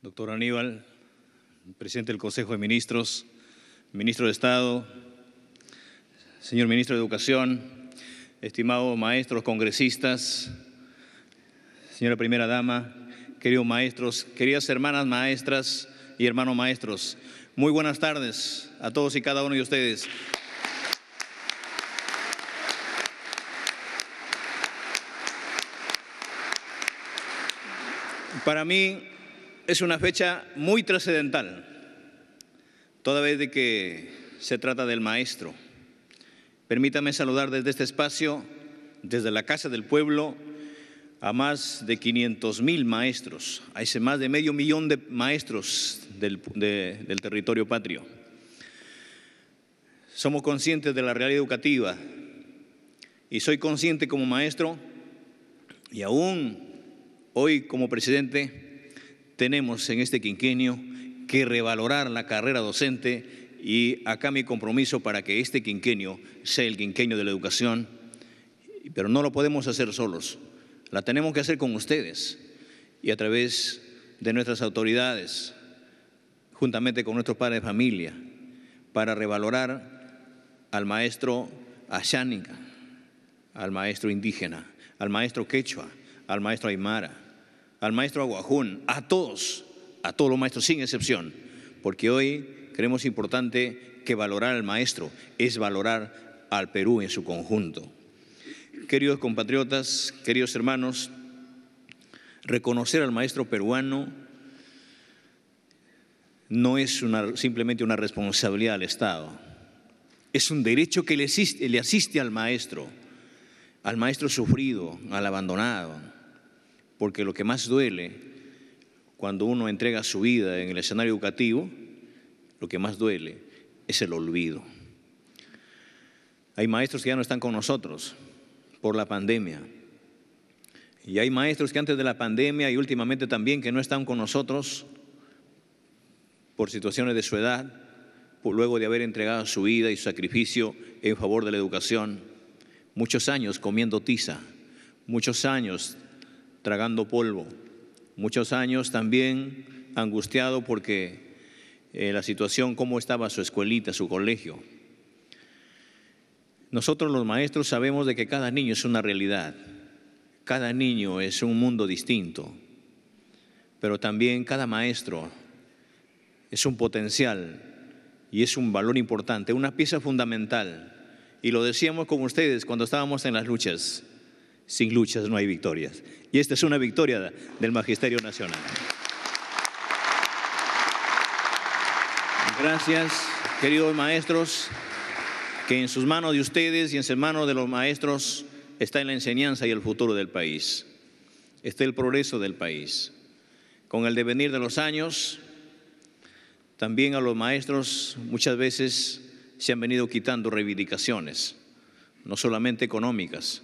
Doctor Aníbal, presidente del Consejo de Ministros, ministro de Estado, señor ministro de Educación, estimados maestros, congresistas, señora primera dama, queridos maestros, queridas hermanas maestras y hermanos maestros, muy buenas tardes a todos y cada uno de ustedes. Para mí es una fecha muy trascendental, toda vez de que se trata del Maestro. Permítame saludar desde este espacio, desde la Casa del Pueblo, a más de 500 mil maestros, a ese más de medio millón de maestros del, del territorio patrio. Somos conscientes de la realidad educativa y soy consciente como maestro y aún hoy como presidente tenemos en este quinquenio que revalorar la carrera docente y acá mi compromiso para que este quinquenio sea el quinquenio de la educación, pero no lo podemos hacer solos, la tenemos que hacer con ustedes y a través de nuestras autoridades, juntamente con nuestros padres de familia, para revalorar al maestro Ashánica, al maestro indígena, al maestro quechua, al maestro aymara al maestro Aguajún, a todos, a todos los maestros sin excepción, porque hoy creemos importante que valorar al maestro es valorar al Perú en su conjunto. Queridos compatriotas, queridos hermanos, reconocer al maestro peruano no es una, simplemente una responsabilidad del Estado, es un derecho que le asiste al maestro, al maestro sufrido, al abandonado porque lo que más duele cuando uno entrega su vida en el escenario educativo, lo que más duele es el olvido. Hay maestros que ya no están con nosotros por la pandemia. Y hay maestros que antes de la pandemia y últimamente también que no están con nosotros por situaciones de su edad, luego de haber entregado su vida y su sacrificio en favor de la educación. Muchos años comiendo tiza, muchos años tragando polvo. Muchos años también angustiado porque eh, la situación, cómo estaba su escuelita, su colegio. Nosotros los maestros sabemos de que cada niño es una realidad, cada niño es un mundo distinto, pero también cada maestro es un potencial y es un valor importante, una pieza fundamental. Y lo decíamos con ustedes cuando estábamos en las luchas. Sin luchas no hay victorias. Y esta es una victoria del Magisterio Nacional. Gracias, queridos maestros, que en sus manos de ustedes y en sus manos de los maestros está la enseñanza y el futuro del país. Está el progreso del país. Con el devenir de los años, también a los maestros muchas veces se han venido quitando reivindicaciones, no solamente económicas,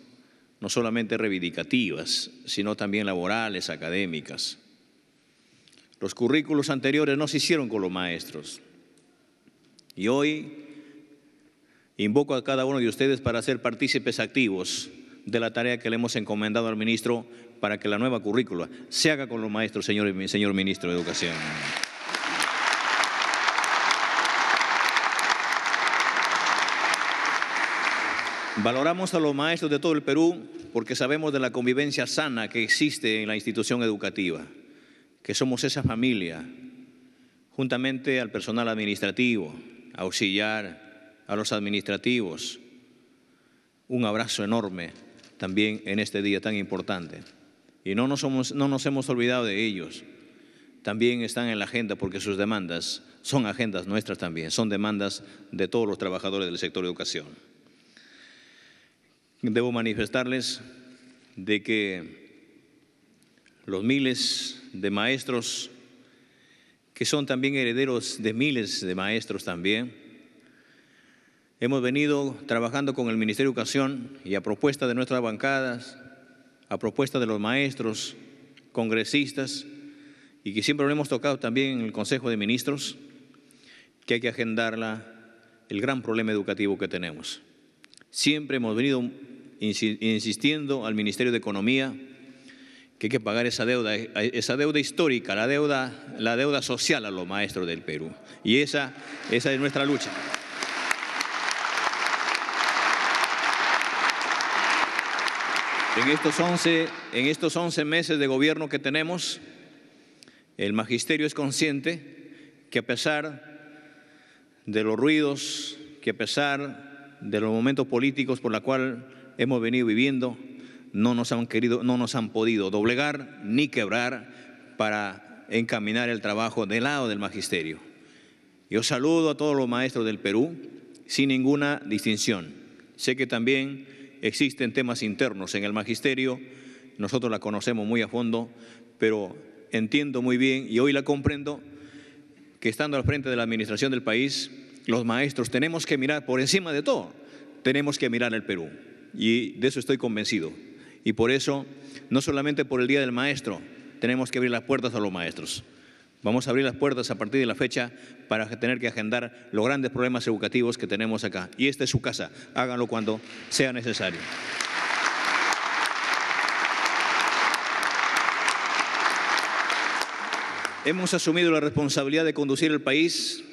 no solamente reivindicativas, sino también laborales, académicas. Los currículos anteriores no se hicieron con los maestros. Y hoy invoco a cada uno de ustedes para ser partícipes activos de la tarea que le hemos encomendado al ministro para que la nueva currícula se haga con los maestros, señor, ministro de Educación. Valoramos a los maestros de todo el Perú porque sabemos de la convivencia sana que existe en la institución educativa, que somos esa familia, juntamente al personal administrativo, auxiliar, a los administrativos. Un abrazo enorme también en este día tan importante. Y no nos, no nos hemos olvidado de ellos. También están en la agenda porque sus demandas son agendas nuestras también, son demandas de todos los trabajadores del sector de educación debo manifestarles de que los miles de maestros, que son también herederos de miles de maestros también, hemos venido trabajando con el Ministerio de Educación y a propuesta de nuestras bancadas, a propuesta de los maestros, congresistas, y que siempre lo hemos tocado también en el Consejo de Ministros, que hay que agendarla el gran problema educativo que tenemos. Siempre hemos venido insistiendo al Ministerio de Economía que hay que pagar esa deuda, esa deuda histórica, la deuda, la deuda social a los maestros del Perú. Y esa, esa es nuestra lucha. En estos, 11, en estos 11 meses de gobierno que tenemos, el magisterio es consciente que a pesar de los ruidos, que a pesar de los momentos políticos por la cual hemos venido viviendo, no nos han querido, no nos han podido doblegar ni quebrar para encaminar el trabajo del lado del magisterio. Yo saludo a todos los maestros del Perú sin ninguna distinción. Sé que también existen temas internos en el magisterio, nosotros la conocemos muy a fondo, pero entiendo muy bien y hoy la comprendo que estando al frente de la administración del país, los maestros tenemos que mirar por encima de todo, tenemos que mirar el Perú y de eso estoy convencido. Y por eso, no solamente por el Día del Maestro, tenemos que abrir las puertas a los maestros. Vamos a abrir las puertas a partir de la fecha para tener que agendar los grandes problemas educativos que tenemos acá. Y esta es su casa. Háganlo cuando sea necesario. Hemos asumido la responsabilidad de conducir el país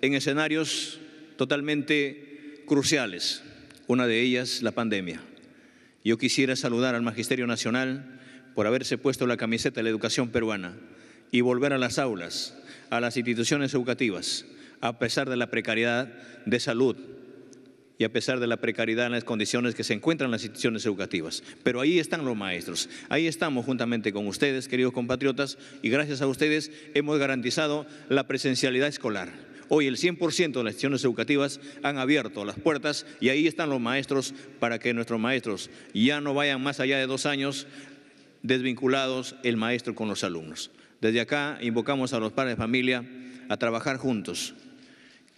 en escenarios totalmente cruciales una de ellas la pandemia. Yo quisiera saludar al Magisterio Nacional por haberse puesto la camiseta de la educación peruana y volver a las aulas, a las instituciones educativas, a pesar de la precariedad de salud y a pesar de la precariedad en las condiciones que se encuentran las instituciones educativas. Pero ahí están los maestros, ahí estamos juntamente con ustedes, queridos compatriotas, y gracias a ustedes hemos garantizado la presencialidad escolar Hoy el 100% de las instituciones educativas han abierto las puertas y ahí están los maestros para que nuestros maestros ya no vayan más allá de dos años desvinculados el maestro con los alumnos. Desde acá invocamos a los padres de familia a trabajar juntos.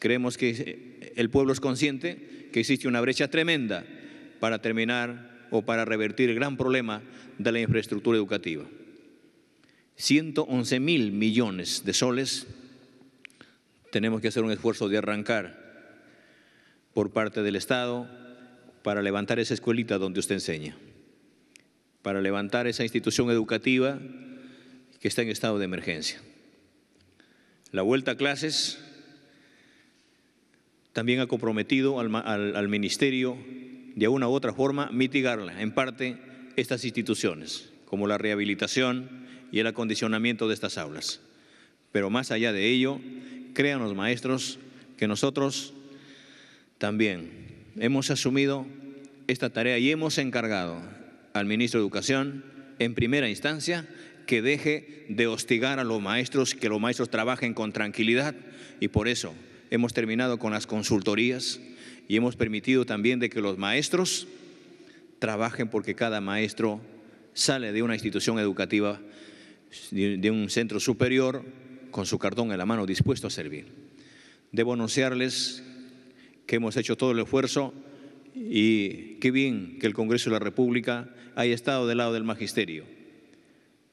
Creemos que el pueblo es consciente que existe una brecha tremenda para terminar o para revertir el gran problema de la infraestructura educativa. 111 mil millones de soles tenemos que hacer un esfuerzo de arrancar por parte del Estado para levantar esa escuelita donde usted enseña, para levantar esa institución educativa que está en estado de emergencia. La vuelta a clases también ha comprometido al, Ministerio de alguna u otra forma mitigarla, en parte, estas instituciones, como la rehabilitación y el acondicionamiento de estas aulas. Pero más allá de ello, créanos, maestros, que nosotros también hemos asumido esta tarea y hemos encargado al ministro de Educación, en primera instancia, que deje de hostigar a los maestros, que los maestros trabajen con tranquilidad y por eso hemos terminado con las consultorías y hemos permitido también de que los maestros trabajen porque cada maestro sale de una institución educativa, de un centro superior, con su cartón en la mano, dispuesto a servir. Debo anunciarles que hemos hecho todo el esfuerzo y qué bien que el Congreso de la República haya estado del lado del magisterio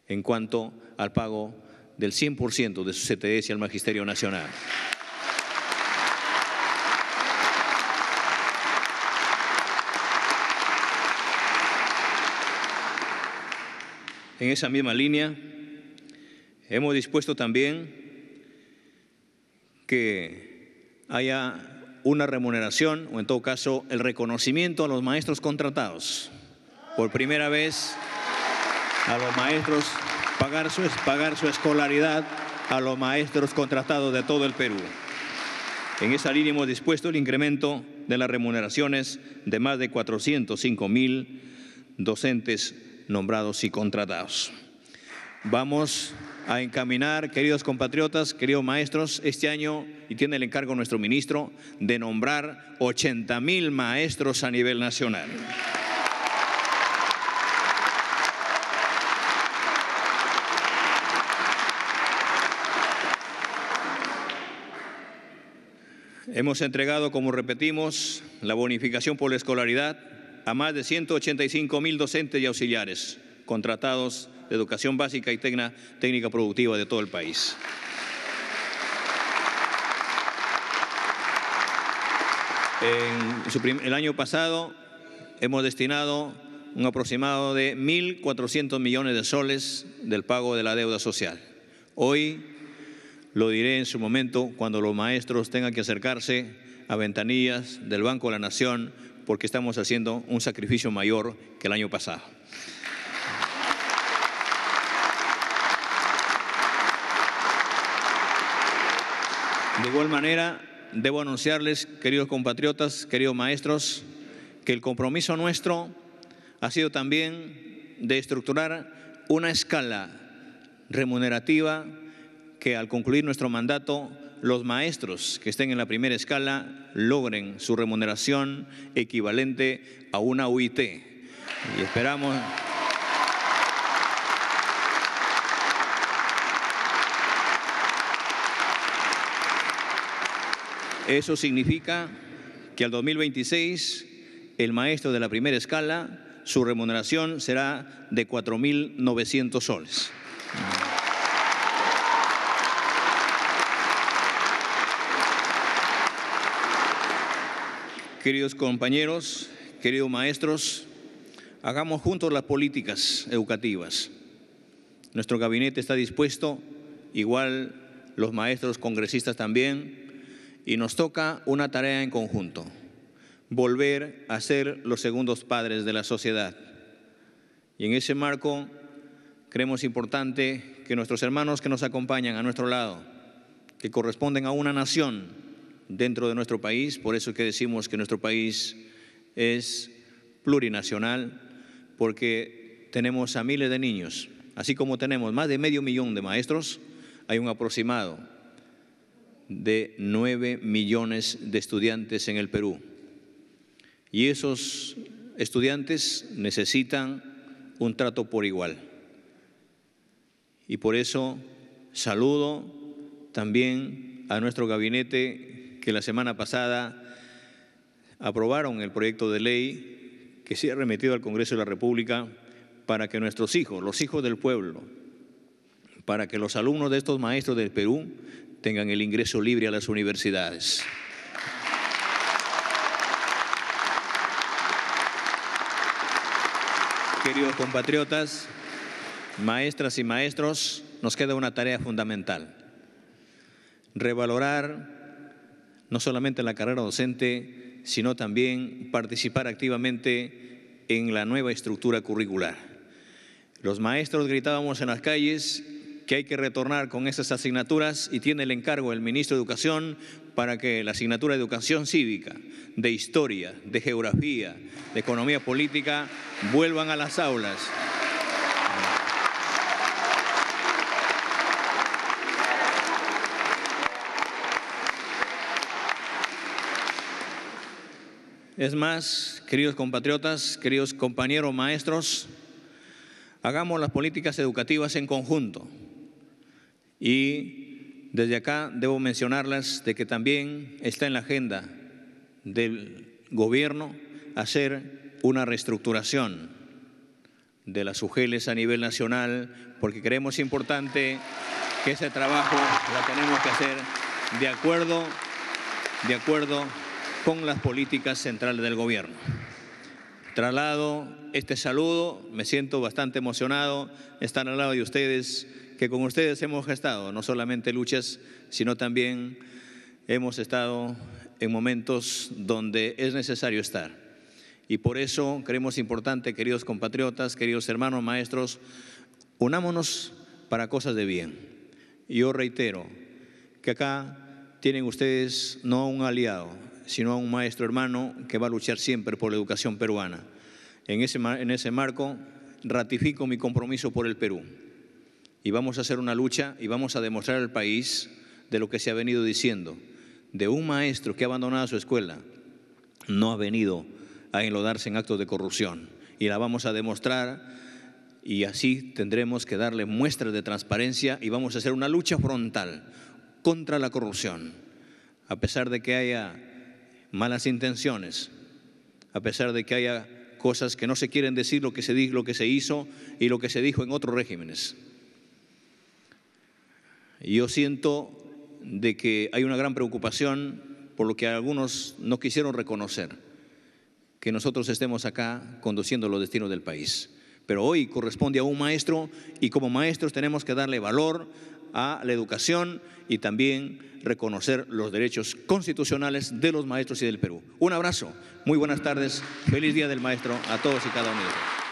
en cuanto al pago del 100% de sus CTS al Magisterio Nacional. En esa misma línea, Hemos dispuesto también que haya una remuneración o en todo caso el reconocimiento a los maestros contratados. Por primera vez a los maestros pagar su, pagar su escolaridad a los maestros contratados de todo el Perú. En esa línea hemos dispuesto el incremento de las remuneraciones de más de 405 mil docentes nombrados y contratados. Vamos a encaminar, queridos compatriotas, queridos maestros, este año, y tiene el encargo nuestro ministro, de nombrar 80 mil maestros a nivel nacional. Hemos entregado, como repetimos, la bonificación por la escolaridad a más de 185 mil docentes y auxiliares contratados de educación básica y técnica productiva de todo el país. el año pasado hemos destinado un aproximado de 1.400 millones de soles del pago de la deuda social. Hoy lo diré en su momento cuando los maestros tengan que acercarse a ventanillas del Banco de la Nación porque estamos haciendo un sacrificio mayor que el año pasado. De igual manera, debo anunciarles, queridos compatriotas, queridos maestros, que el compromiso nuestro ha sido también de estructurar una escala remunerativa que al concluir nuestro mandato los maestros que estén en la primera escala logren su remuneración equivalente a una UIT. Y esperamos Eso significa que al 2026 el maestro de la primera escala, su remuneración será de 4.900 soles. Queridos compañeros, queridos maestros, hagamos juntos las políticas educativas. Nuestro gabinete está dispuesto, igual los maestros congresistas también, y nos toca una tarea en conjunto, volver a ser los segundos padres de la sociedad. Y en ese marco creemos importante que nuestros hermanos que nos acompañan a nuestro lado, que corresponden a una nación dentro de nuestro país, por eso que decimos que nuestro país es plurinacional, porque tenemos a miles de niños, así como tenemos más de medio millón de maestros, hay un aproximado de 9 millones de estudiantes en el Perú. Y esos estudiantes necesitan un trato por igual. Y por eso saludo también a nuestro gabinete que la semana pasada aprobaron el proyecto de ley que se ha remitido al Congreso de la República para que nuestros hijos, los hijos del pueblo, para que los alumnos de estos maestros del Perú tengan el ingreso libre a las universidades. Queridos compatriotas, maestras y maestros, nos queda una tarea fundamental. Revalorar no solamente la carrera docente, sino también participar activamente en la nueva estructura curricular. Los maestros gritábamos en las calles que hay que retornar con esas asignaturas y tiene el encargo el ministro de Educación para que la asignatura de Educación Cívica, de Historia, de Geografía, de Economía Política vuelvan a las aulas. Es más, queridos compatriotas, queridos compañeros maestros, hagamos las políticas educativas en conjunto. Y desde acá debo mencionarlas de que también está en la agenda del gobierno hacer una reestructuración de las UGELES a nivel nacional, porque creemos importante que ese trabajo lo tenemos que hacer de acuerdo, de acuerdo con las políticas centrales del gobierno. Traslado este saludo, me siento bastante emocionado estar al lado de ustedes que con ustedes hemos gestado no solamente luchas, sino también hemos estado en momentos donde es necesario estar. Y por eso creemos importante, queridos compatriotas, queridos hermanos, maestros, unámonos para cosas de bien. Yo reitero que acá tienen ustedes no a un aliado, sino a un maestro hermano que va a luchar siempre por la educación peruana. En en ese marco ratifico mi compromiso por el Perú y vamos a hacer una lucha y vamos a demostrar al país de lo que se ha venido diciendo, de un maestro que ha abandonado su escuela, no ha venido a enlodarse en actos de corrupción. Y la vamos a demostrar y así tendremos que darle muestras de transparencia y vamos a hacer una lucha frontal contra la corrupción. A pesar de que haya malas intenciones, a pesar de que haya cosas que no se quieren decir lo que se, lo que se hizo y lo que se dijo en otros regímenes. Yo siento de que hay una gran preocupación por lo que algunos no quisieron reconocer, que nosotros estemos acá conduciendo los destinos del país. Pero hoy corresponde a un maestro y como maestros tenemos que darle valor a la educación y también reconocer los derechos constitucionales de los maestros y del Perú. Un abrazo, muy buenas tardes, feliz día del maestro a todos y cada uno de